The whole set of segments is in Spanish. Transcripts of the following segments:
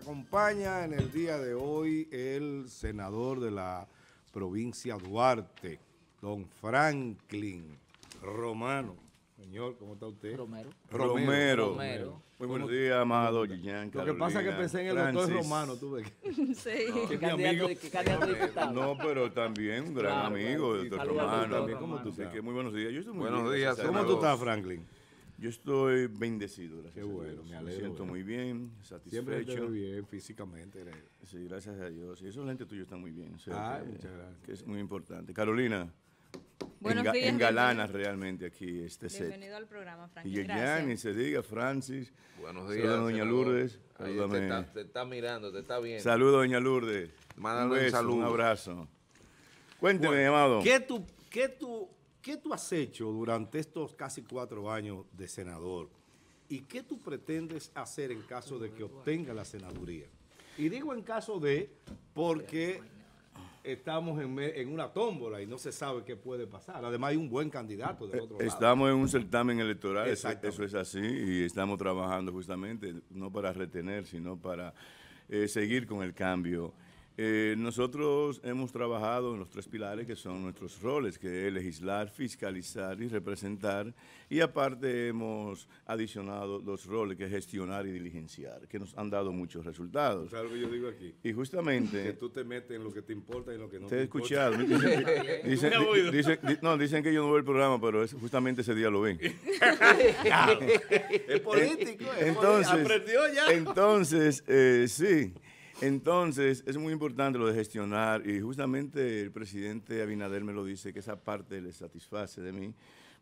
acompaña en el día de hoy el senador de la provincia Duarte, don Franklin Romano. Señor, ¿cómo está usted? Romero. Romero. Muy buenos días, amado Gillán, Lo que pasa es que pensé en el doctor Romano, tú ves. sí. No, candidato, eh, No, pero también un gran amigo, claro, doctor Romano. ¿cómo tú estás? Muy buenos días. Yo estoy muy buenos días. ¿Cómo tú estás, Franklin? Yo estoy bendecido, gracias Qué bueno, Me, alegro, me siento muy bien, satisfecho. Siempre estoy bien físicamente. Sí, gracias a Dios. Y esos lentes tuyos están muy bien. Ah, muchas gracias. Que es muy importante. Carolina, días. En engalanas realmente aquí este set. Bienvenido al programa, Francis. Y ya se diga, Francis. Buenos días. Saludos, doña Lourdes. Ahí te, está, te está, mirando, te está viendo. Saludos, doña Lourdes. Manda un, beso, un, saludo. un abrazo. Cuénteme, amado. ¿Qué tú, qué tú ¿Qué tú has hecho durante estos casi cuatro años de senador? ¿Y qué tú pretendes hacer en caso de que obtenga la senaduría? Y digo en caso de porque estamos en, una tómbola y no se sabe qué puede pasar. Además hay un buen candidato del eh, otro estamos lado. Estamos en un certamen electoral, eso, es así, y estamos trabajando justamente, no para retener, sino para eh, seguir con el cambio eh, nosotros hemos trabajado en los tres pilares que son nuestros roles, que es legislar, fiscalizar y representar, y aparte hemos adicionado los roles, que es gestionar y diligenciar, que nos han dado muchos resultados. Y justamente... tú te metes en lo que te importa y lo que no te, te escuchado. Dicen, no, dicen que yo no veo el programa, pero justamente ese día lo ven. Ah. Es político, es entonces, político. Entonces, eh, sí... Entonces, es muy importante lo de gestionar y justamente el presidente Abinader me lo dice, que esa parte le satisface de mí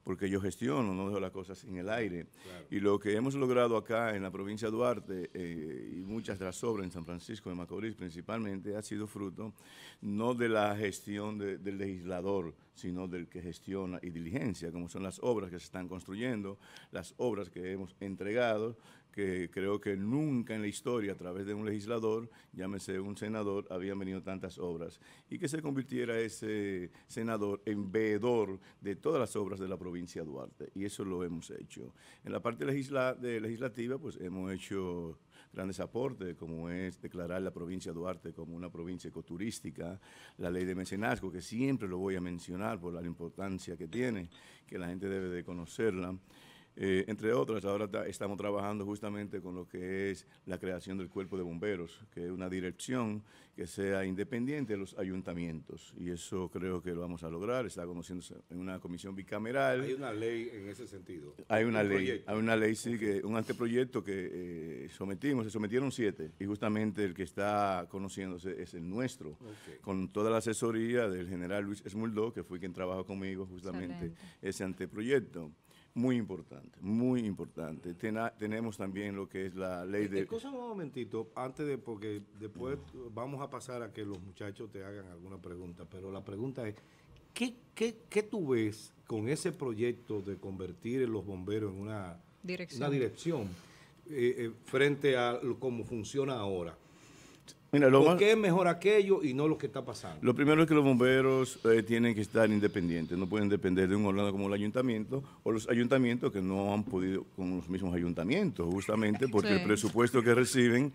porque yo gestiono, no dejo las cosas en el aire. Y lo que hemos logrado acá en la provincia de Duarte eh, y muchas de las obras en San Francisco de Macorís principalmente ha sido fruto no de la gestión del legislador, sino del que gestiona y diligencia, como son las obras que se están construyendo, las obras que hemos entregado, que creo que nunca en la historia a través de un legislador, llámese un senador, habían venido tantas obras, y que se convirtiera ese senador en veedor de todas las obras de la provincia de Duarte, y eso lo hemos hecho. En la parte legislativa, pues hemos hecho grandes aportes, como es declarar la provincia de Duarte como una provincia ecoturística, la ley de mecenazgo, que siempre lo voy a mencionar por la importancia que tiene, que la gente debe de conocerla. Eh, entre otras, ahora estamos trabajando justamente con lo que es la creación del cuerpo de bomberos, que es una dirección que sea independiente de los ayuntamientos. Y eso creo que lo vamos a lograr. Está conociéndose en una comisión bicameral. Hay una ley en ese sentido. Hay una ley. Hay una ley, sí, que un anteproyecto que eh, sometimos, se sometieron siete. Y justamente el que está conociéndose es el nuestro, con toda la asesoría del general Luis Esmuldó, que fue quien trabajó conmigo justamente ese anteproyecto. Muy importante, muy importante. tenemos también lo que es la ley eh, de... Escúchame un momentito, antes de, porque después vamos a pasar a que los muchachos te hagan alguna pregunta, pero la pregunta es, ¿qué, qué, qué tú ves con ese proyecto de convertir los bomberos en una dirección, una dirección eh, eh, frente a cómo funciona ahora? lo ¿Por qué qué mejor aquello y no lo que está pasando? Lo primero es que los bomberos eh, tienen que estar independientes, no pueden depender de un órgano como el ayuntamiento o los ayuntamientos que no han podido con los mismos ayuntamientos, justamente porque el presupuesto que reciben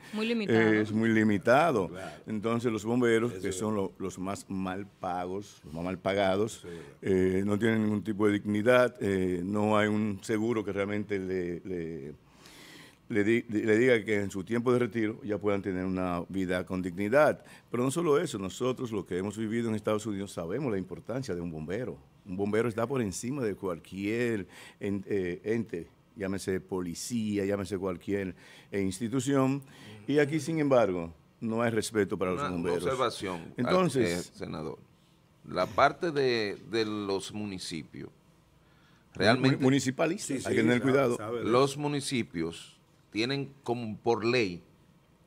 es muy limitado. Entonces los bomberos, que son los más mal pagos, mal pagados, eh, no tienen ningún tipo de dignidad, eh, no hay un seguro que realmente le, le le, diga que en su tiempo de retiro ya puedan tener una vida con dignidad. Pero no solo eso, nosotros los que hemos vivido en Estados Unidos sabemos la importancia de un bombero. Un bombero está por encima de cualquier eh, ente, llámese policía, llámese cualquier institución. Y aquí, sin embargo, no hay respeto para los bomberos. observación, ah, Entonces, eh, senador. La parte de, los municipios, realmente... Municipalistas, hay que tener cuidado. Los municipios tienen como por ley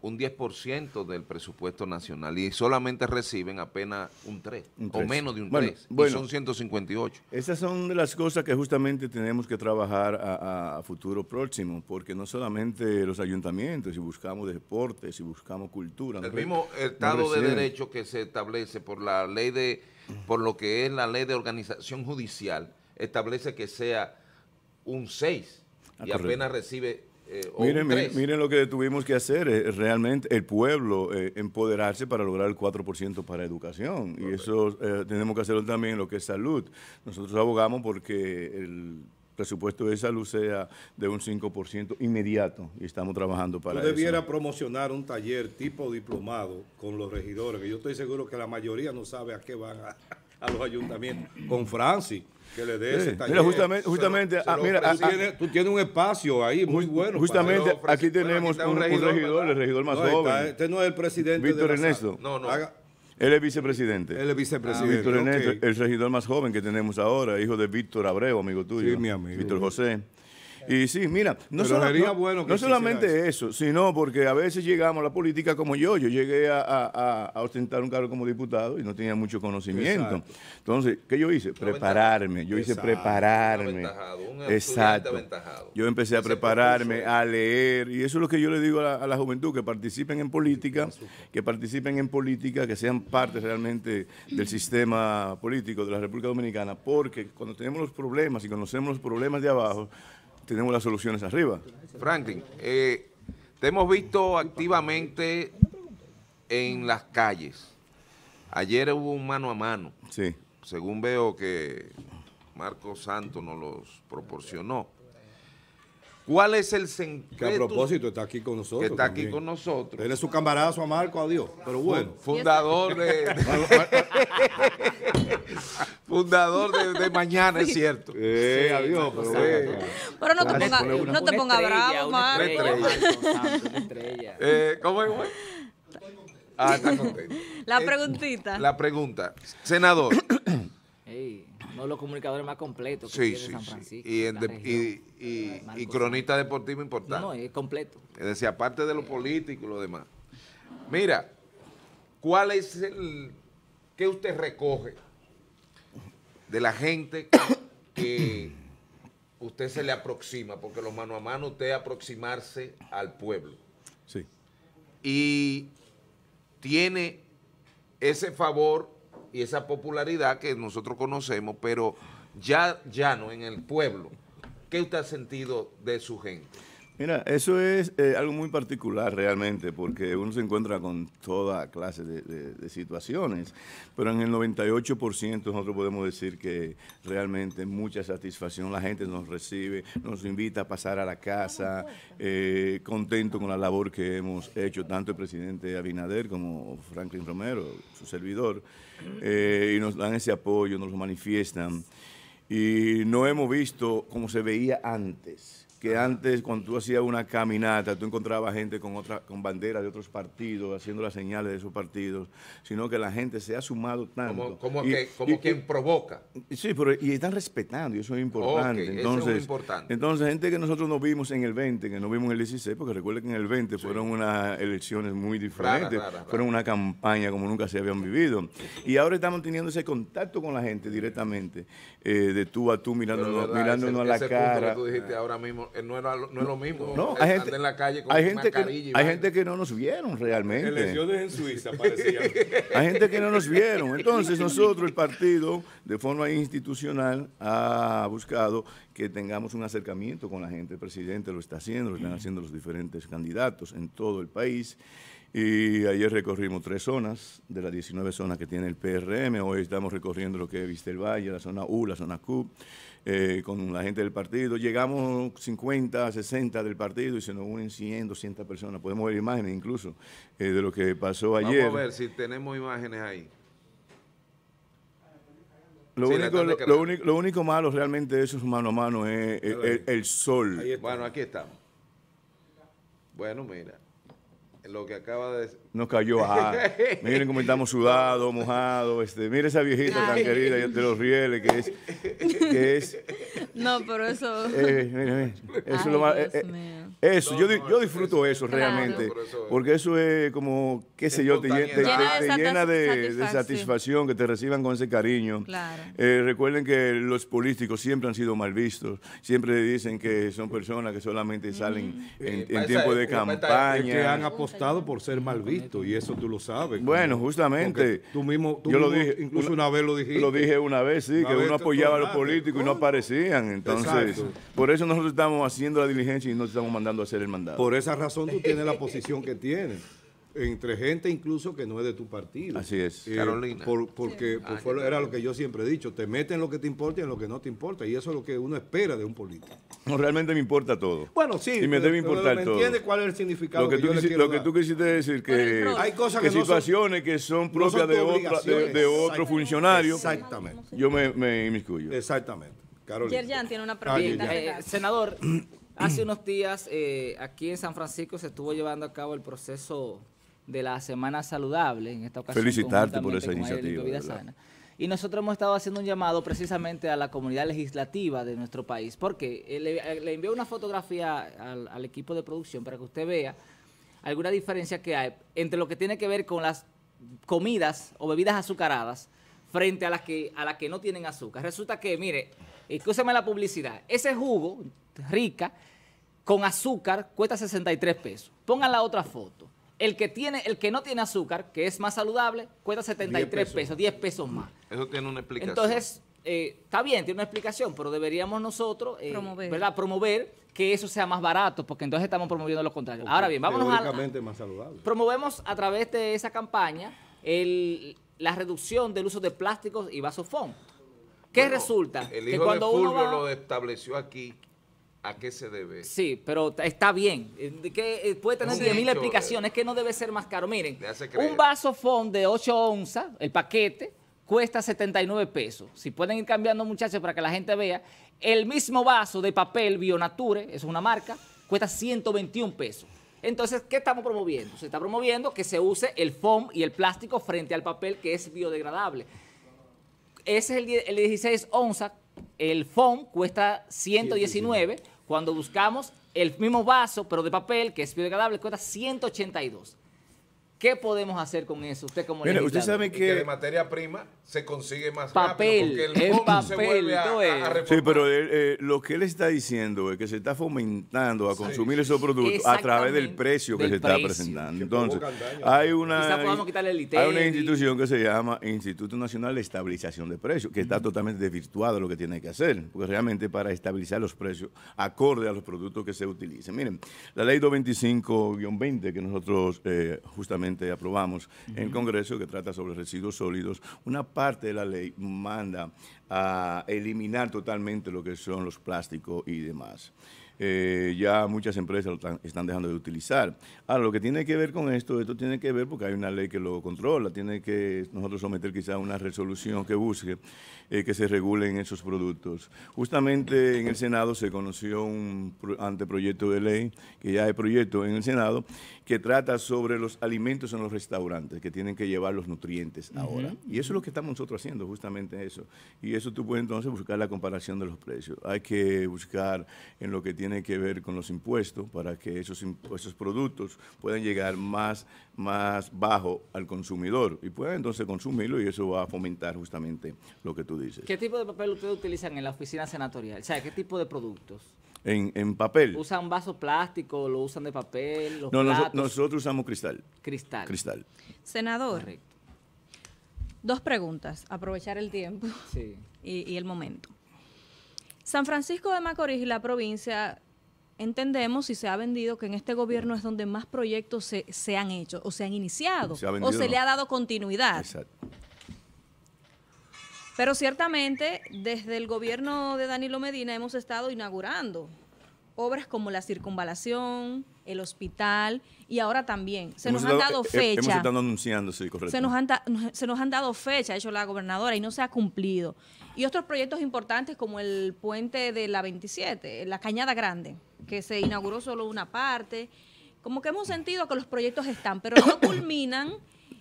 un 10% del presupuesto nacional y solamente reciben apenas un 3, o menos de un 3, y son 158. Esas son de las cosas que justamente tenemos que trabajar a, futuro próximo, porque no solamente los ayuntamientos, si buscamos deportes, si buscamos cultura. El mismo Estado de Derecho que se establece por la ley de, por lo que es la ley de organización judicial, establece que sea un 6 ah, y apenas recibe eh, miren, lo que tuvimos que hacer, es eh, realmente el pueblo eh, empoderarse para lograr el 4% para educación. Y eso tenemos que hacerlo también en lo que es salud. Nosotros abogamos porque el presupuesto de salud sea de un 5% inmediato y estamos trabajando para eso. Tú promocionar un taller tipo diplomado con los regidores, que yo estoy seguro que la mayoría no sabe a qué van a, a los ayuntamientos. Con Francis que le dé Mira, justamente, justamente ah, mira, ah, ah. tú tienes un espacio ahí muy bueno. Justamente aquí tenemos un, regidor, el regidor más joven. este no es el presidente. Víctor Ernesto. No, no. Haga, él es vicepresidente. Él es vicepresidente. Víctor Ernesto, el regidor más joven que tenemos ahora, hijo de Víctor Abreu, amigo tuyo. Sí, mi amigo. Víctor José. Y sí, mira, no, solamente eso, sino porque a veces llegamos a la política como yo. Yo llegué a, ostentar un cargo como diputado y no tenía mucho conocimiento. Entonces, ¿qué yo hice? Prepararme. Yo hice prepararme. Un Exacto. Yo empecé a prepararme, a leer. Y eso es lo que yo le digo a la, a la juventud, que participen en política, que participen en política, que sean parte realmente del sistema político de la República Dominicana. Porque cuando tenemos los problemas y conocemos los problemas de abajo, tenemos las soluciones arriba. Franklin, eh, te hemos visto activamente en las calles. Ayer hubo un mano a mano. Sí. Según veo que Marco Santos nos los proporcionó. ¿Cuál es el sentido? Que a propósito está aquí con nosotros. Que está aquí con nosotros. Él su camarazo a Marco, adiós. Pero bueno. Fundador de... Fundador de, de mañana, es cierto. Eh, sí, adiós, pero, no, te ponga, no te pongas bravo, Marco. Eh, ¿Cómo es, güey? Ah, está contento. La preguntita. Eh, la pregunta. Senador. No los comunicadores más completos que sí, tiene sí, San Francisco. Sí. Y, y, eh, y, y, cronista deportivo importante. No, es completo. Es decir, aparte de lo político y lo demás. Mira, ¿cuál es el... ¿Qué usted recoge de la gente que usted se le aproxima, porque los mano a mano usted aproximarse al pueblo. Sí. Y tiene ese favor y esa popularidad que nosotros conocemos, pero ya no en el pueblo. ¿Qué usted ha sentido de su gente? Mira, eso es eh, algo muy particular realmente, porque uno se encuentra con toda clase de, situaciones, pero en el 98% nosotros podemos decir que realmente mucha satisfacción, la gente nos recibe, nos invita a pasar a la casa, ah, eh, contento con la labor que hemos hecho, tanto el presidente Abinader como Franklin Romero, su servidor, eh, y nos dan ese apoyo, nos lo manifiestan, y no hemos visto como se veía antes que antes cuando tú hacías una caminata, tú encontrabas gente con, otra, con banderas de otros partidos, haciendo las señales de esos partidos, sino que la gente se ha sumado tanto. Como, quien provoca. Sí, pero y están respetando, y eso es importante. entonces, importante. Entonces, gente que nosotros no vimos en el 20, que nos vimos en el 16, porque recuerden que en el 20 fueron unas elecciones muy diferentes, fueron una campaña como nunca se habían vivido. Y ahora estamos teniendo ese contacto con la gente directamente, eh, de tú a tú, mirándonos, a la cara. dijiste ahora mismo eh, no, es lo mismo. No, hay gente, en la calle con hay gente hay gente que no nos vieron realmente. Elecciones en Suiza, parecía. hay gente que no nos vieron. Entonces nosotros, el partido, de forma institucional, ha buscado que tengamos un acercamiento con la gente. El presidente lo está haciendo, lo están mm. haciendo los diferentes candidatos en todo el país. Y ayer recorrimos tres zonas de las 19 zonas que tiene el PRM. Hoy estamos recorriendo lo que es el Valle, la zona U, la zona CUP, eh, con la gente del partido. Llegamos 50, 60 del partido y se nos unen 100, 200 personas. Podemos ver imágenes incluso eh, de lo que pasó ayer. Vamos a ver si tenemos imágenes ahí. Lo, único, lo, único, malo realmente de eso es mano a mano, es el, sol. Bueno, aquí estamos. Bueno, mira. Lo que acaba de Nos cayó miren cómo estamos sudados, mojados. Este, mire esa viejita tan querida de los rieles que es. Que es no, pero eso. Eh, eso lo más. Eh, eh, eso, yo, disfruto eso, realmente. porque eso es como, qué sé yo, te, llena de, satisfacción. que te reciban con ese cariño. recuerden que los políticos siempre han sido mal vistos. Siempre dicen que son personas que solamente salen mm. en, en tiempo de campaña. Que han apostado por ser mal visto y eso tú lo sabes. Bueno, justamente. Tú mismo, yo lo dije, incluso una, vez lo dijiste. Lo dije una vez, sí, que uno apoyaba a los políticos y no aparecían. Entonces, por eso nosotros estamos haciendo la diligencia y no estamos mandando a hacer el mandato Por esa razón tú tienes la posición que tienes entre gente incluso que no es de tu partido. Así es, eh, Carolina. porque era lo que yo siempre he dicho, te meten lo que te importa y en lo que no te importa, y eso es lo que uno espera de un político. No, realmente me importa todo. Bueno, sí, y me debe importar todo. entiende cuál es el significado Lo que, lo que tú quisiste decir, que hay cosas situaciones que son propias de, de, otro funcionario. Exactamente. Yo me, inmiscuyo. Exactamente. Carolina. tiene una ah, pregunta. Eh, senador, hace unos días eh, aquí en San Francisco se estuvo llevando a cabo el proceso de la Semana Saludable, en esta ocasión. Felicitarte por esa iniciativa. Y nosotros hemos estado haciendo un llamado precisamente a la comunidad legislativa de nuestro país, porque eh, le, eh, le envié una fotografía al, equipo de producción para que usted vea alguna diferencia que hay entre lo que tiene que ver con las comidas o bebidas azucaradas frente a las que, a las que no tienen azúcar. Resulta que, mire, escúcheme la publicidad, ese jugo rica con azúcar cuesta 63 pesos. Pongan la otra foto. El que, tiene, el que no tiene azúcar, que es más saludable, cuesta 73 pesos. 10 pesos más. Eso tiene una explicación. Entonces, eh, está bien, tiene una explicación, pero deberíamos nosotros eh, promover. que eso sea más barato, porque entonces estamos promoviendo lo contrario. Ahora bien, vámonos a, Promovemos a través de esa campaña la reducción del uso de plásticos y vasofón. ¿Qué resulta? El hijo que cuando lo estableció aquí, ¿A qué se debe? Sí, pero está bien. Eh, eh, puede tener 10.000 eh, explicaciones, que no debe ser más caro. Miren, un vaso fom de 8 onzas, el paquete, cuesta 79 pesos. Si pueden ir cambiando, muchachos, para que la gente vea. El mismo vaso de papel Bionature, es una marca, cuesta 121 pesos. Entonces, ¿qué estamos promoviendo? Se está promoviendo que se use el foam y el plástico frente al papel que es biodegradable. Ese es el, 16 onzas. El foam cuesta 119 pesos cuando buscamos el mismo vaso, pero de papel, que es biodegradable, cuesta 182. ¿Qué podemos hacer con eso? Usted como Mira, usted sabe que, de materia prima se consigue más papel, rápido el, papel, Sí, pero eh, lo que él está diciendo es que se está fomentando a consumir esos productos a través del precio que se está presentando. Entonces, hay una una institución que se llama Instituto Nacional de Estabilización de Precios, que está totalmente desvirtuado lo que tiene que hacer, porque realmente para estabilizar los precios acorde a los productos que se utilicen. Miren, la ley 225-20 que nosotros eh, justamente aprobamos en el Congreso, que trata sobre residuos sólidos, una parte de la ley manda a eliminar totalmente lo que son los plásticos y demás. Eh, ya muchas empresas lo están dejando de utilizar. Ahora, lo que tiene que ver con esto, esto tiene que ver porque hay una ley que lo controla, tiene que nosotros someter quizá una resolución que busque eh, que se regulen esos productos. Justamente en el Senado se conoció un anteproyecto de ley, que ya hay proyecto en el Senado, que trata sobre los alimentos en los restaurantes, que tienen que llevar los nutrientes ahora. Y eso es lo que estamos nosotros haciendo, justamente eso. Y eso tú puedes entonces buscar la comparación de los precios. Hay que buscar en lo que tiene tiene que ver con los impuestos para que esos, esos productos puedan llegar más, más bajo al consumidor y puedan entonces consumirlo y eso va a fomentar justamente lo que tú dices. ¿Qué tipo de papel ustedes utilizan en la oficina senatorial? O sea, ¿qué tipo de productos? En, en, papel. ¿Usan vasos plástico? ¿Lo usan de papel? Los no, nosotros usamos cristal. Cristal. Cristal. Senador. Dos preguntas, aprovechar el tiempo y, y el momento. San Francisco de Macorís, y la provincia, entendemos y se ha vendido que en este gobierno es donde más proyectos se, han hecho o se han iniciado o se le ha dado continuidad. Pero ciertamente desde el gobierno de Danilo Medina hemos estado inaugurando obras como la circunvalación, el hospital y ahora también. Se nos han dado, eh, fecha. anunciando, sí, correcto. Se nos, han se nos han dado fecha, ha hecho la gobernadora, y no se ha cumplido. Y otros proyectos importantes como el puente de la 27, la Cañada Grande, que se inauguró solo una parte. Como que hemos sentido que los proyectos están, pero no culminan.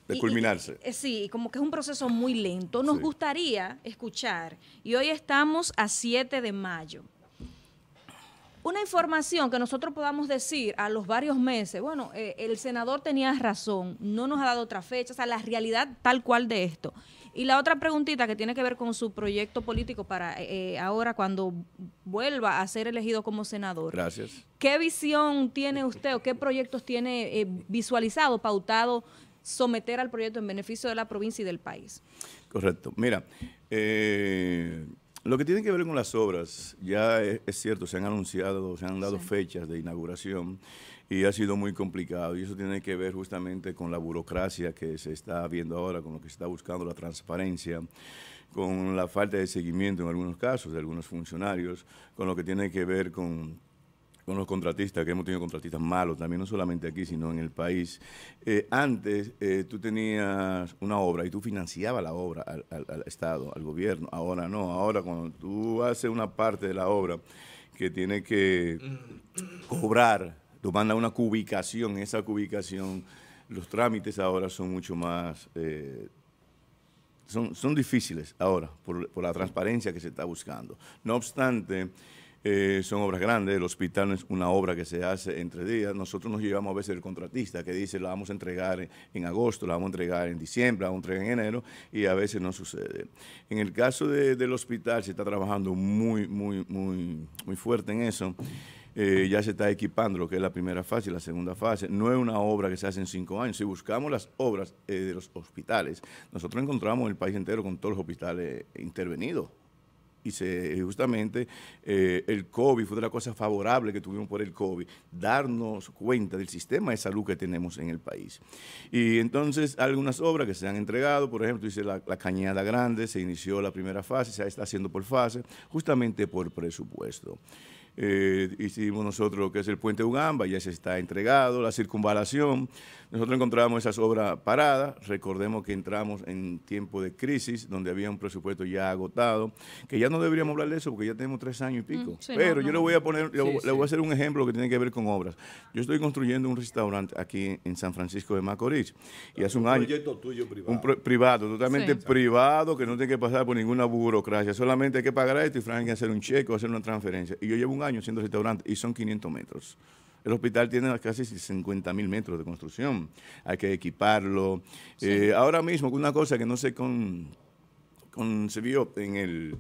De culminarse. sí, como que es un proceso muy lento. Nos gustaría escuchar, y hoy estamos a 7 de mayo una información que nosotros podamos decir a los varios meses, bueno, eh, el senador tenía razón, no nos ha dado otra fecha, o sea, la realidad tal cual de esto. Y la otra preguntita que tiene que ver con su proyecto político para eh, eh, ahora cuando vuelva a ser elegido como senador. Gracias. ¿Qué visión tiene usted o qué proyectos tiene visualizado, pautado, someter al proyecto en beneficio de la provincia y del país? Correcto. Mira, eh, lo que tiene que ver con las obras, ya e, es, cierto, se han anunciado, se han dado fechas de inauguración y ha sido muy complicado. Y eso tiene que ver justamente con la burocracia que se está viendo ahora, con lo que se está buscando, la transparencia, con la falta de seguimiento en algunos casos de algunos funcionarios, con lo que tiene que ver con con los contratistas, que hemos tenido contratistas malos también, no solamente aquí, sino en el país. Eh, antes eh, tú tenías una obra y tú financiabas la obra al, Estado, al gobierno. Ahora no, ahora cuando tú haces una parte de la obra que tiene que cobrar, tú mandas una cubicación, esa cubicación, los trámites ahora son mucho más... Eh, son, son difíciles ahora por, por la transparencia que se está buscando. No obstante, eh, son obras grandes, el hospital es una obra que se hace entre días. Nosotros nos llevamos a veces el contratista que dice la vamos a entregar en, agosto, la vamos a entregar en diciembre, la vamos a entregar en enero y a veces no sucede. En el caso del hospital se está trabajando muy, muy, muy, muy fuerte en eso. Eh, ya se está equipando lo que es la primera fase y la segunda fase. No es una obra que se hace en cinco años. Si buscamos las obras eh, de los hospitales, nosotros encontramos el país entero con todos los hospitales intervenidos y justamente eh, el COVID fue de las cosas favorables que tuvimos por el COVID, darnos cuenta del sistema de salud que tenemos en el país. Y entonces algunas obras que se han entregado, por ejemplo, dice la, Cañada Grande, se inició la primera fase, se está haciendo por fase, justamente por presupuesto. Eh, hicimos nosotros lo que es el puente Ugamba, ya se está entregado, la circunvalación, nosotros encontramos esas obras paradas, recordemos que entramos en tiempo de crisis, donde había un presupuesto ya agotado, que ya no deberíamos hablar de eso porque ya tenemos tres años y pico. Mm, Pero yo le voy a poner, le, voy a hacer un ejemplo que tiene que ver con obras. Yo estoy construyendo un restaurante aquí en San Francisco de Macorís y hace un, año... Un proyecto tuyo privado. Un privado, totalmente privado, que no tiene que pasar por ninguna burocracia, solamente hay que pagar esto y Frank que hacer un cheque o hacer una transferencia. Y yo llevo un año haciendo restaurante y son 500 metros. El hospital tiene casi 50 mil metros de construcción. Hay que equiparlo. Eh, ahora mismo, una cosa que no se con, en el,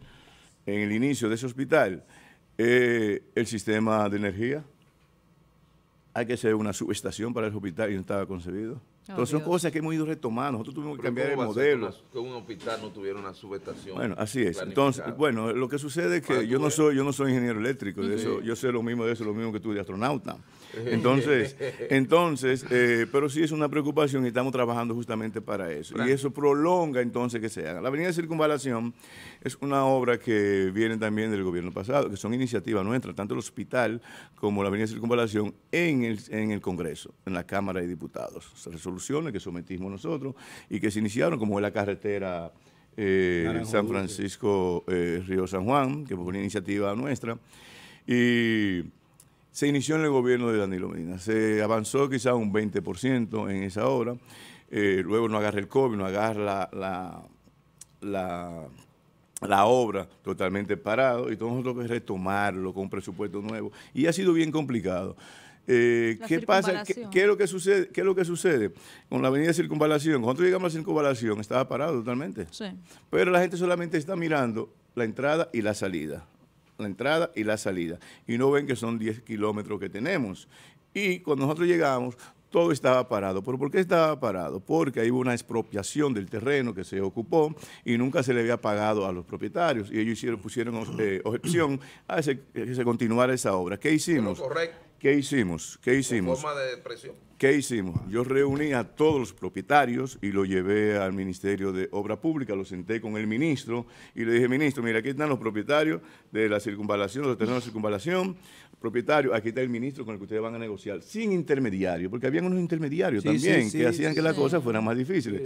en el inicio de ese hospital, eh, el sistema de energía. Hay que hacer una subestación para el hospital y no estaba concebido. Ah, entonces son cosas que hemos ido retomando. Nosotros tuvimos que cambiar el modelo. Que un hospital no tuvieron una subestación. Bueno, así es. Entonces, bueno, lo que sucede es que yo no soy, yo no soy ingeniero eléctrico, de eso, yo sé lo mismo de eso, lo mismo que tú de astronauta. Entonces, entonces, eh, pero sí es una preocupación y estamos trabajando justamente para eso. Y eso prolonga entonces que se haga. La avenida de circunvalación es una obra que viene también del gobierno pasado, que son iniciativas nuestras, tanto el hospital como la avenida de circunvalación en el, en el Congreso, en la Cámara de Diputados. Se que sometimos nosotros y que se iniciaron, como es la carretera eh, San Francisco eh, Río San Juan, que fue una iniciativa nuestra. Y se inició en el gobierno de Danilo Medina. Se avanzó quizá un 20% en esa obra. Eh, luego no agarra el COVID, no agarra la, la, obra totalmente parado y todos nosotros que retomarlo con un presupuesto nuevo. Y ha sido bien complicado. Eh, ¿Qué pasa? ¿Qué, es lo que sucede? ¿Qué lo que sucede con la avenida Circunvalación? Cuando llegamos a Circunvalación estaba parado totalmente. Sí. Pero la gente solamente está mirando la entrada y la salida. La entrada y la salida. Y no ven que son 10 kilómetros que tenemos. Y cuando nosotros llegamos, todo estaba parado. ¿Pero por qué estaba parado? Porque hay hubo una expropiación del terreno que se ocupó y nunca se le había pagado a los propietarios. Y ellos hicieron, pusieron eh, objeción a que se continuara esa obra. ¿Qué hicimos? Correcto. ¿Qué hicimos? ¿Qué hicimos? ¿Qué hicimos? Yo reuní a todos los propietarios y lo llevé al Ministerio de Obra Pública, lo senté con el ministro y le dije, ministro, mira, aquí están los propietarios de la circunvalación, de los terrenos de circunvalación, propietario, aquí está el ministro con el que ustedes van a negociar, sin intermediario, porque habían unos intermediarios también que hacían que la cosa fuera más difícil.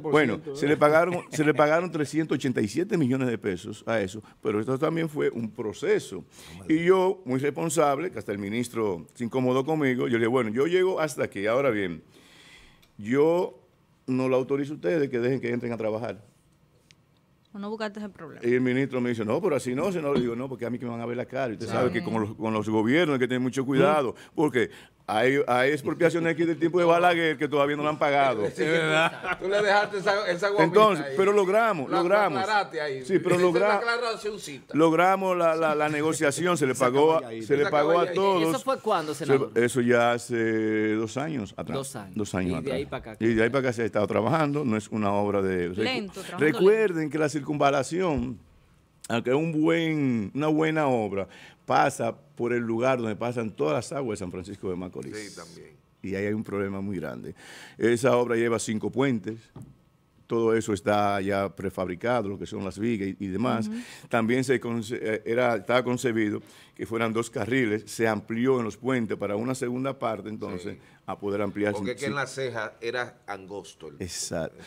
bueno, se ¿eh? le, pagaron, se le pagaron 387 millones de pesos a eso, pero esto también fue un proceso. y yo, muy responsable, que hasta el ministro se incomodó conmigo, yo le dije, bueno, yo llego hasta aquí, ahora bien, yo no lo autorizo a ustedes que dejen que entren a trabajar no buscaste ese problema. Y el ministro me dice, no, pero así no, si no, le digo, no, porque a mí que me van a ver la cara. usted sabe que con los, con los, gobiernos hay que tener mucho cuidado, mm. porque hay, hay, expropiación aquí del tiempo de Balaguer que todavía no la han pagado. verdad. Tú le dejaste esa, esa Entonces, pero logramos, la, logramos. Ahí. Sí, pero logramos. logramos la, negociación, se le pagó, le pagó a todos. ¿Y ¿Eso fue cuándo, senador? eso ya hace dos años atrás. Dos años. y atrás. de ahí para acá. Y de ahí para acá se ha estado trabajando, no es una obra de... Lento, Recuerden que la circunvalación, aunque es un buen, una buena obra, pasa por el lugar donde pasan todas las aguas de San Francisco de Macorís. Sí, también. Y ahí hay un problema muy grande. Esa obra lleva cinco puentes, todo eso está ya prefabricado, lo que son las vigas y, demás. También se eh, era, estaba concebido que fueran dos carriles, se amplió en los puentes para una segunda parte, entonces, a poder ampliarse. Porque que en la ceja era angosto. Exacto.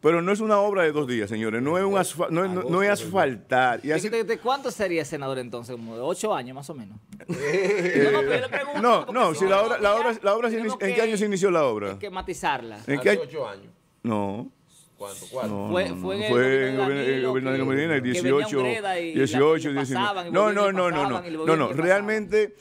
pero no es una obra de dos días, señores, no es, no, asfaltar. Y ¿De, cuánto sería senador entonces? de ocho años más o menos? Eh. no, no, si la obra, la obra, la ¿en qué año se inició la obra? Hay que matizarla. ¿En qué año? años. No. ¿Cuánto? fue, en fue, el Medina, el 18, 18, 19. No, no, no, no, no, no, no, realmente...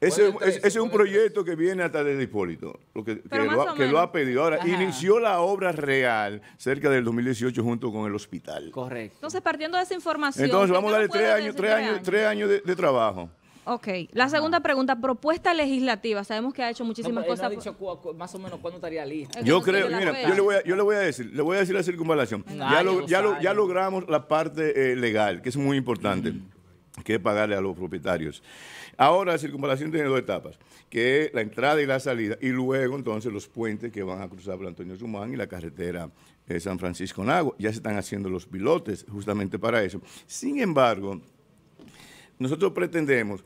Ese, es, ese es un proyecto que viene hasta desde Hipólito, lo que, que, lo ha, pedido. Ahora, inició la obra real cerca del 2018 junto con el hospital. Correcto. Entonces, partiendo de esa información. Entonces, vamos a darle tres años, tres este años, tres años de trabajo. Ok. La segunda pregunta, propuesta legislativa. Sabemos que ha hecho muchísimas pues, cosas. ha dicho más o menos cuándo estaría lista. Yo creo, mira, yo le, voy a, decir, le voy a decir la circunvalación. Ya, logramos la parte eh, legal, que es muy importante. que que pagarle a los propietarios. Ahora la circunvalación tiene dos etapas, que es la entrada y la salida, y luego entonces los puentes que van a cruzar por Antonio Zumán y la carretera eh, San Francisco Nago. Ya se están haciendo los pilotes justamente para eso. Sin embargo, nosotros pretendemos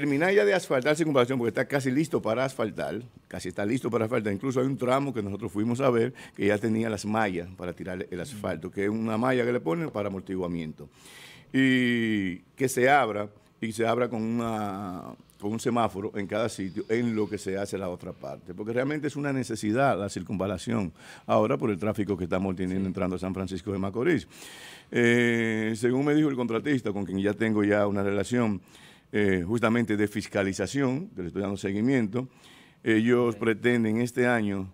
terminar ya de asfaltar circunvalación, porque está casi listo para asfaltar, casi está listo para asfaltar. Incluso hay un tramo que nosotros fuimos a ver que ya tenía las mallas para tirar el asfalto, que es una malla que le ponen para amortiguamiento. Y que se abra, y se abra con una con un semáforo en cada sitio en lo que se hace la otra parte, porque realmente es una necesidad la circunvalación ahora por el tráfico que estamos teniendo entrando a San Francisco de Macorís. Eh, según me dijo el contratista, con quien ya tengo ya una relación, eh, justamente de fiscalización, que le estoy dando seguimiento. Ellos pretenden este año,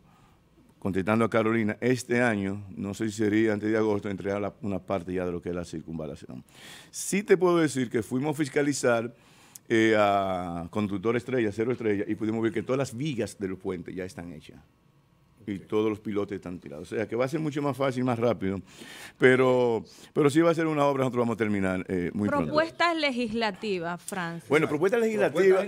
contestando a Carolina, este año, no sé si sería antes de agosto, entregar una parte ya de lo que es la circunvalación. Sí te puedo decir que fuimos a fiscalizar eh, a Conductor Estrella, Cero Estrella, y pudimos ver que todas las vigas del puente ya están hechas y todos los pilotos están tirados. O sea, que va a ser mucho más fácil, más rápido. Pero, pero sí va a ser una obra, nosotros vamos a terminar eh, muy muy propuestas legislativas, Bueno, propuestas legislativas.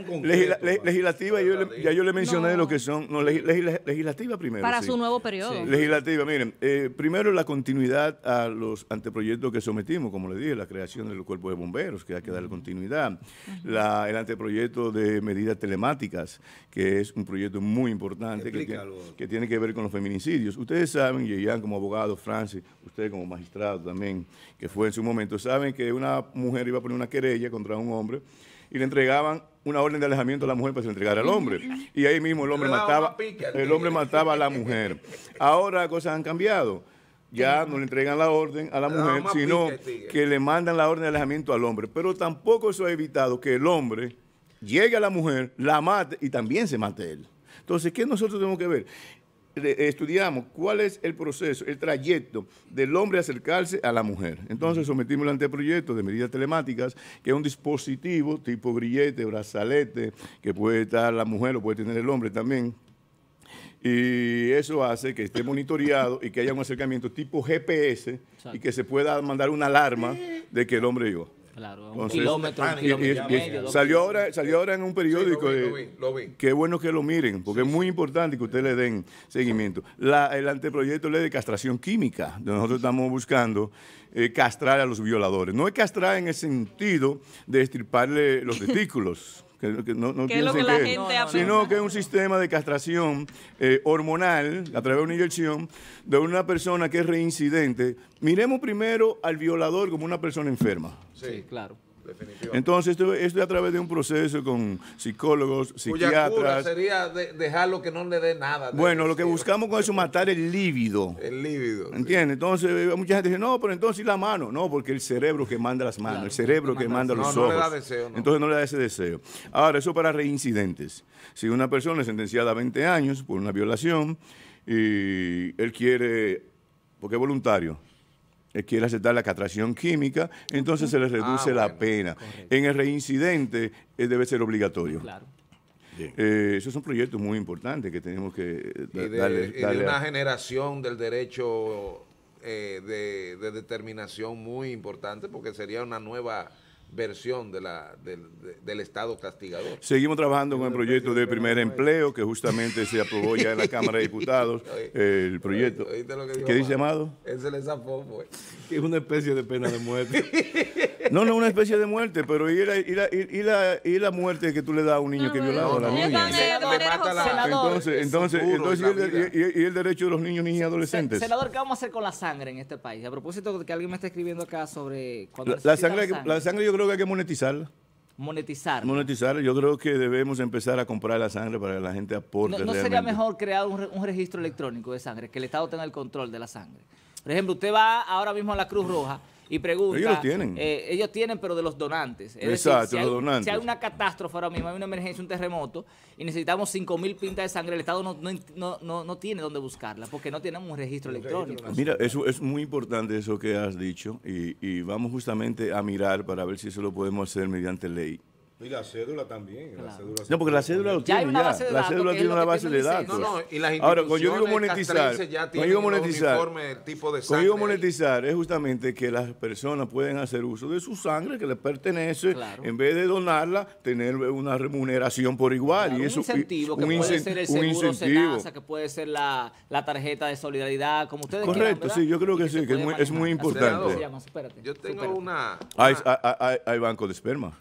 legislativa, ya yo le mencioné lo que son. No, legislativa primero. Para su nuevo periodo. Legislativa, miren. Eh, primero, la continuidad a los anteproyectos que sometimos, como le dije, la creación del cuerpo de bomberos, que hay que darle continuidad. La, el anteproyecto de medidas telemáticas, que es un proyecto muy importante que, tiene que ver con los feminicidios. Ustedes saben, y como abogado, Francis, ustedes como magistrado también, que fue en su momento, saben que una mujer iba a poner una querella contra un hombre y le entregaban una orden de alejamiento a la mujer para que se entregara al hombre. Y ahí mismo el hombre mataba, el hombre mataba a la mujer. Ahora cosas han cambiado. Ya no le entregan la orden a la mujer, sino que le mandan la orden de alejamiento al hombre. Pero tampoco eso ha evitado que el hombre llegue a la mujer, la mate y también se mate él. Entonces, ¿qué nosotros tenemos que ver? Eh, estudiamos cuál es el proceso, el trayecto del hombre acercarse a la mujer. Entonces sometimos el anteproyecto de medidas telemáticas, que es un dispositivo tipo grillete, brazalete, que puede estar la mujer o puede tener el hombre también. Y eso hace que esté monitoreado y que haya un acercamiento tipo GPS y que se pueda mandar una alarma de que el hombre llegó. Claro, salió, ahora, salió ahora en un periódico. lo Qué bueno que lo miren, porque es muy importante que ustedes le den seguimiento. el anteproyecto ley de castración química, nosotros estamos buscando eh, castrar a los violadores. No es castrar en el sentido de estriparle los testículos. Que, no, Sino que es un sistema de castración eh, hormonal a través de una inyección de una persona que es reincidente. Miremos primero al violador como una persona enferma. Sí, claro. Entonces, esto, es a través de un proceso con psicólogos, psiquiatras. Cuya cura sería dejarlo que no le dé nada. Bueno, lo que buscamos con eso es matar el líbido. El líbido. ¿Entiendes? Entonces, eh, mucha gente dice, no, pero entonces la mano. No, porque el cerebro que manda las manos, el cerebro que manda, los ojos. No le da deseo. Entonces, no le da ese deseo. Ahora, eso para reincidentes. Si una persona es sentenciada a 20 años por una violación y él quiere, porque es voluntario, eh, quiere aceptar la catracción química, entonces se le ah, reduce la pena. En el reincidente eh, debe ser obligatorio. Claro. Eh, esos son proyectos muy importantes que tenemos que y darle, una generación del derecho de, determinación muy importante porque sería una nueva versión de la, del, Estado castigador. Seguimos trabajando con el proyecto de primer empleo que justamente se aprobó ya en la Cámara de Diputados. El proyecto. ¿Qué dice Amado? Pues. Es una especie de pena de muerte. no, no, una especie de muerte, pero ¿y la, la, muerte que tú le das a un niño que violaba a la niña? Entonces, entonces, y, el, derecho de los niños, niñas y adolescentes. Senador, ¿qué vamos a hacer con la sangre en este país? A propósito de que alguien me está escribiendo acá sobre... la, sangre, la sangre yo creo creo que hay que monetizar Monetizar. Monetizar. Yo creo que debemos empezar a comprar la sangre para que la gente aporte. ¿No, sería mejor crear un, un, registro electrónico de sangre? Que el Estado tenga el control de la sangre. Por ejemplo, usted va ahora mismo a la Cruz Roja y pregunta. Ellos tienen. Eh, ellos tienen, pero de los donantes. Exacto, los donantes. Si hay una catástrofe ahora mismo, hay una emergencia, un terremoto, y necesitamos 5.000 mil pintas de sangre, el Estado no, no, no, no, tiene dónde buscarla, porque no tenemos un registro electrónico. Mira, eso es muy importante eso que has dicho, y vamos justamente a mirar para ver si eso lo podemos hacer mediante ley. Y la cédula también. no, porque la cédula lo tiene ya. La cédula tiene una base de datos. No, no, y las Ahora, cuando yo digo monetizar, cuando digo monetizar, tipo de digo monetizar es justamente que las personas pueden hacer uso de su sangre que les pertenece, en vez de donarla, tener una remuneración por igual. y eso, un incentivo, que puede ser el seguro Senasa, que puede ser la, la, tarjeta de solidaridad, como ustedes Correcto, sí, yo creo que sí, que es muy, es muy importante. Yo tengo una... hay banco de esperma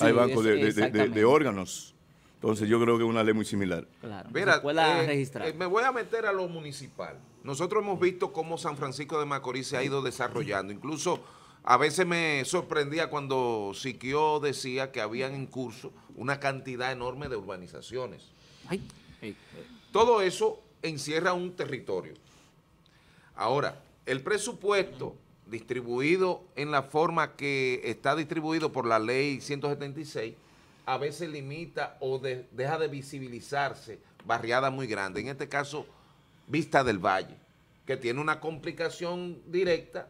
hay bancos de, órganos. Entonces yo creo que es una ley muy similar. Claro. Mira, eh, eh, me voy a meter a lo municipal. Nosotros hemos visto cómo San Francisco de Macorís se ha ido desarrollando. Incluso a veces me sorprendía cuando Siquio decía que habían en curso una cantidad enorme de urbanizaciones. Eh, todo eso encierra un territorio. Ahora, el presupuesto distribuido en la forma que está distribuido por la ley 176, a veces limita o deja de visibilizarse barriadas muy grandes. En este caso, Vista del Valle, que tiene una complicación directa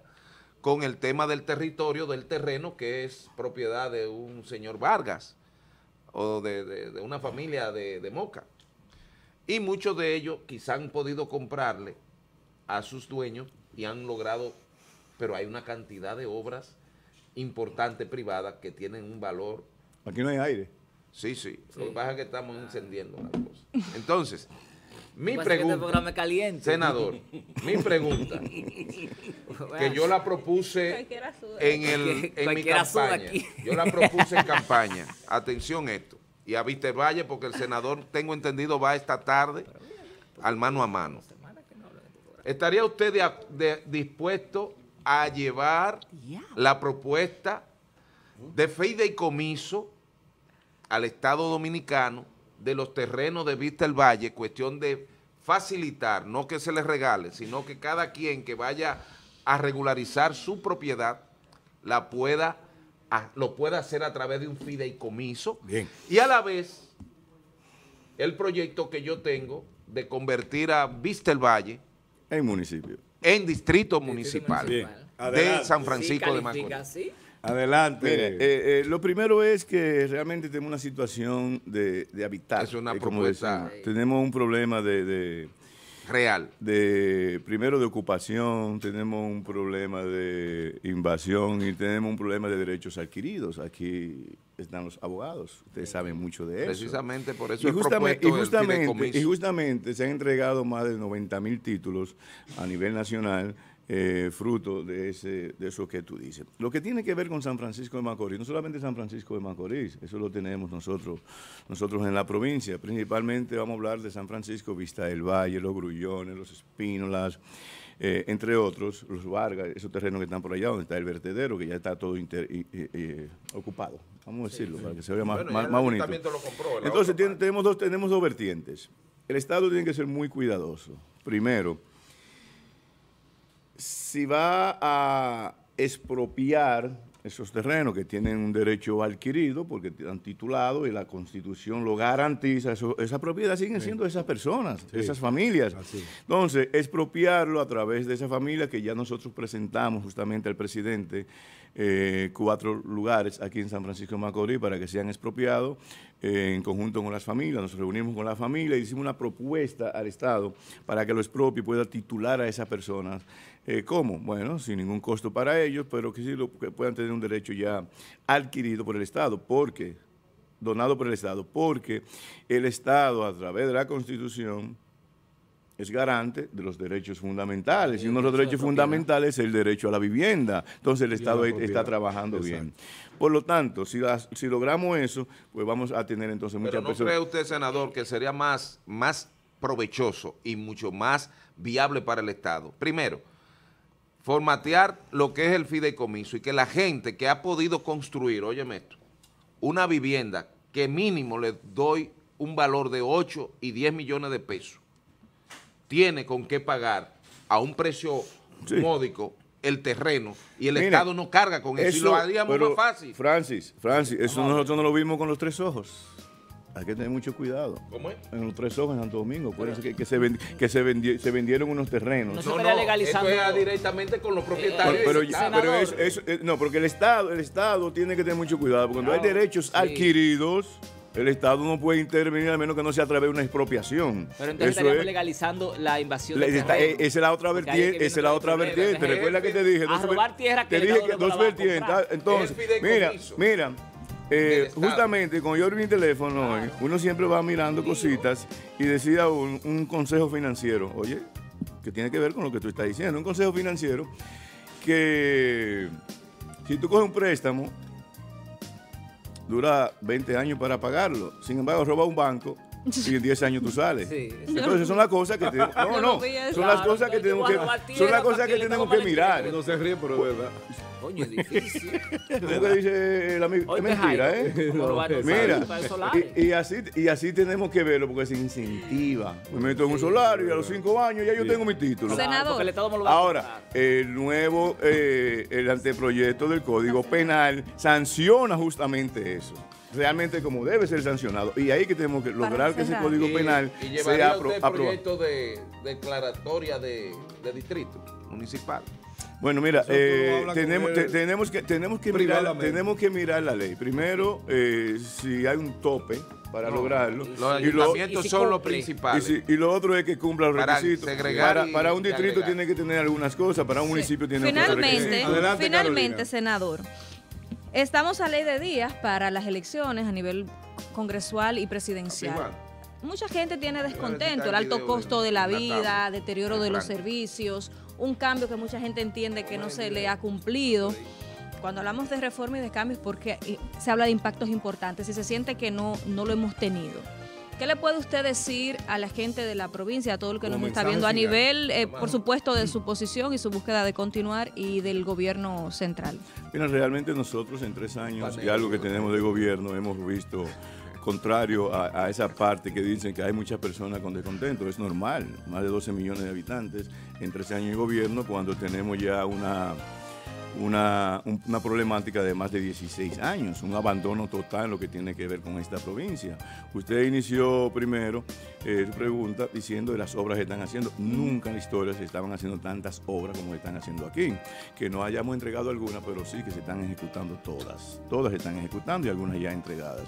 con el tema del territorio, del terreno, que es propiedad de un señor Vargas o de, de una familia de Moca. Y muchos de ellos quizá han podido comprarle a sus dueños y han logrado pero hay una cantidad de obras importantes privadas que tienen un valor. Aquí no hay aire. Sí, sí. Lo que pasa es que estamos encendiendo ah. las cosas. Entonces, mi pregunta, senador, mi pregunta, que yo la propuse en, el, mi campaña, yo la propuse en campaña, atención esto, y a Víctor Valle, porque el senador, tengo entendido, va esta tarde al mano a mano. ¿Estaría usted dispuesto a llevar la propuesta de fideicomiso al Estado Dominicano de los terrenos de Vista el Valle, cuestión de facilitar, no que se les regale, sino que cada quien que vaya a regularizar su propiedad la pueda, lo pueda hacer a través de un fideicomiso. Bien. Y a la vez, el proyecto que yo tengo de convertir a Vista el Valle en municipio en distrito municipal, de San Francisco de Macorís. Adelante. Eh, eh, lo primero es que realmente tenemos una situación de, de Es una eh, propuesta. tenemos un problema de, Real. De, primero de ocupación, tenemos un problema de invasión y tenemos un problema de derechos adquiridos aquí están los abogados. Ustedes saben mucho de eso. Precisamente por eso. Y justamente, y justamente, y justamente se han entregado más de 90 mil títulos a nivel nacional. Eh, fruto de, ese, de eso que tú dices. Lo que tiene que ver con San Francisco de Macorís, no solamente San Francisco de Macorís, eso lo tenemos nosotros, nosotros en la provincia, principalmente vamos a hablar de San Francisco, Vista del Valle, Los Grullones, Los Espínolas, eh, entre otros, los Vargas, esos terrenos que están por allá, donde está el vertedero, que ya está todo ocupado, vamos a decirlo, para que se vea más, bonito. Entonces tenemos, dos, tenemos dos vertientes. El Estado tiene que ser muy cuidadoso. Primero, si va a expropiar esos terrenos que tienen un derecho adquirido porque han titulado y la Constitución lo garantiza, esa propiedad siguen siendo esas personas, esas familias. Entonces, expropiarlo a través de esa familia que ya nosotros presentamos justamente al presidente eh, cuatro lugares aquí en San Francisco de Macorís para que sean expropiados eh, en conjunto con las familias, nos reunimos con la familia y hicimos una propuesta al Estado para que los propios pueda titular a esas personas. como, eh, ¿Cómo? Bueno, sin ningún costo para ellos, pero que sí lo, que puedan tener un derecho ya adquirido por el Estado, porque, donado por el Estado, porque el Estado a través de la Constitución es garante de los derechos fundamentales. y uno de los derechos fundamentales es el derecho a la vivienda. Entonces el Estado está trabajando bien. Por lo tanto, si, logramos eso, pues vamos a tener entonces muchas personas. no cree usted, senador, que sería más, más provechoso y mucho más viable para el Estado? Primero, formatear lo que es el fideicomiso y que la gente que ha podido construir, óyeme esto, una vivienda que mínimo le doy un valor de 8 y 10 millones de pesos, tiene con qué pagar a un precio módico el terreno y el Estado no carga con eso, y lo haríamos más fácil. Francis, Francis, eso nosotros no lo vimos con los tres ojos. Hay que tener mucho cuidado. ¿Cómo es? En los tres ojos en Santo Domingo. que, se, que se, vendieron unos terrenos. No, legalizando. directamente con los propietarios. pero, eh, no, porque el Estado, el Estado tiene que tener mucho cuidado. Porque cuando hay derechos adquiridos el Estado no puede intervenir a menos que no sea a través de una expropiación. Pero entonces estaríamos legalizando la invasión de eh, Esa es la otra vertiente. Esa es la otra vertiente. Recuerda que te dije. A tierra que Te dije que dos vertientes. Entonces, mira, mira. Eh, justamente, cuando yo abrí mi teléfono eh, uno siempre va mirando cositas y decida un, un consejo financiero. Oye, que tiene que ver con lo que tú estás diciendo. Un consejo financiero que si tú coges un préstamo dura 20 años para pagarlo. Sin embargo, roba un banco y en 10 años tú sales. Entonces son las cosas que no, no, son las cosas que tenemos que son las cosas que tenemos que mirar. No se ríe, pero es verdad. Coño, es difícil. el amigo, es mentira, ¿eh? Mira, y, así, y así tenemos que verlo porque se incentiva. Me meto en un solario y a los 5 años ya yo tengo mi título. Senador. Ahora, el nuevo, eh, el anteproyecto del Código Penal sanciona justamente eso realmente como debe ser sancionado. Y ahí que tenemos que lograr que ese código penal sea usted proyecto de declaratoria de, distrito municipal? Bueno, mira, eh, tenemos, tenemos, que, tenemos, que mirar, tenemos que mirar la ley. Primero, eh, si hay un tope para lograrlo. Los y son los principales. Y, lo otro es que cumpla los requisitos. Para, un distrito tiene que tener algunas cosas, para un municipio tiene que tener Finalmente, finalmente senador. Estamos a ley de días para las elecciones a nivel congresual y presidencial. Mucha gente tiene descontento, el alto costo de la vida, deterioro de los servicios, un cambio que mucha gente entiende que no se le ha cumplido. Cuando hablamos de reforma y de cambios, porque eh, se habla de impactos importantes y se siente que no, no lo hemos tenido. ¿Qué le puede usted decir a la gente de la provincia, a todo el que nos está viendo a nivel, eh, por supuesto, de su posición y su búsqueda de continuar y del gobierno central? Mira, realmente nosotros en tres años y algo que tenemos de gobierno hemos visto contrario a, a, esa parte que dicen que hay muchas personas con descontento. Es normal, más de 12 millones de habitantes en tres años de gobierno cuando tenemos ya una una, problemática de más de 16 años, un abandono total en lo que tiene que ver con esta provincia. Usted inició primero eh, su pregunta diciendo de las obras que están haciendo. Nunca en la historia se estaban haciendo tantas obras como se están haciendo aquí. Que no hayamos entregado algunas, pero sí que se están ejecutando todas. Todas se están ejecutando y algunas ya entregadas.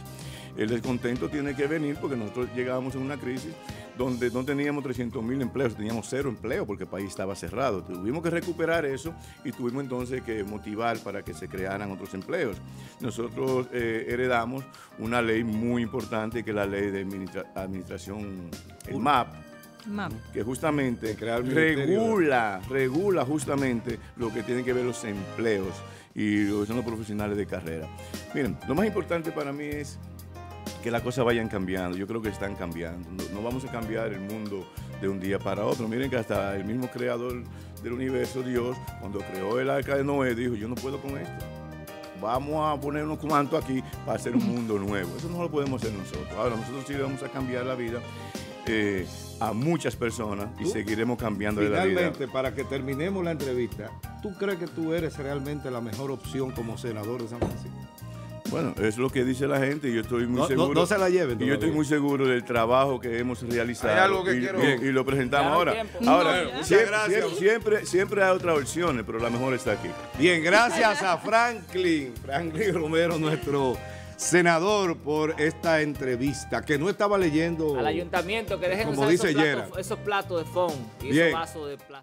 El descontento tiene que venir porque nosotros llegábamos a una crisis donde no teníamos 300 mil empleos, teníamos cero empleo porque el país estaba cerrado. Tuvimos que recuperar eso y tuvimos entonces que motivar para que se crearan otros empleos. Nosotros eh, heredamos una ley muy importante que es la ley de administración, el MAP, que justamente regula, regula justamente lo que tiene que ver los empleos y los profesionales de carrera. Miren, lo más importante para mí es que las cosas vayan cambiando. Yo creo que están cambiando. No, vamos a cambiar el mundo de un día para otro. Miren que hasta el mismo creador del universo, Dios, cuando creó el arca de Noé, dijo, yo no puedo con esto. Vamos a ponernos unos cuantos aquí para hacer un mundo nuevo. Eso no lo podemos hacer nosotros. Ahora, nosotros sí vamos a cambiar la vida. Eh, a muchas personas y seguiremos cambiando la vida. Finalmente, para que terminemos la entrevista, ¿tú crees que tú eres realmente la mejor opción como senador de San Francisco? Bueno, es lo que dice la gente y yo estoy muy seguro. No, se la lleven. Y yo estoy muy seguro del trabajo que hemos realizado. y, Y, lo presentamos ahora. Ahora, siempre, Siempre, hay otras opciones, pero la mejor está aquí. Bien, gracias a Franklin, Franklin Romero, nuestro senador, por esta entrevista que no estaba leyendo. Al ayuntamiento que dejen esos, platos, de fondo y esos vasos de plata.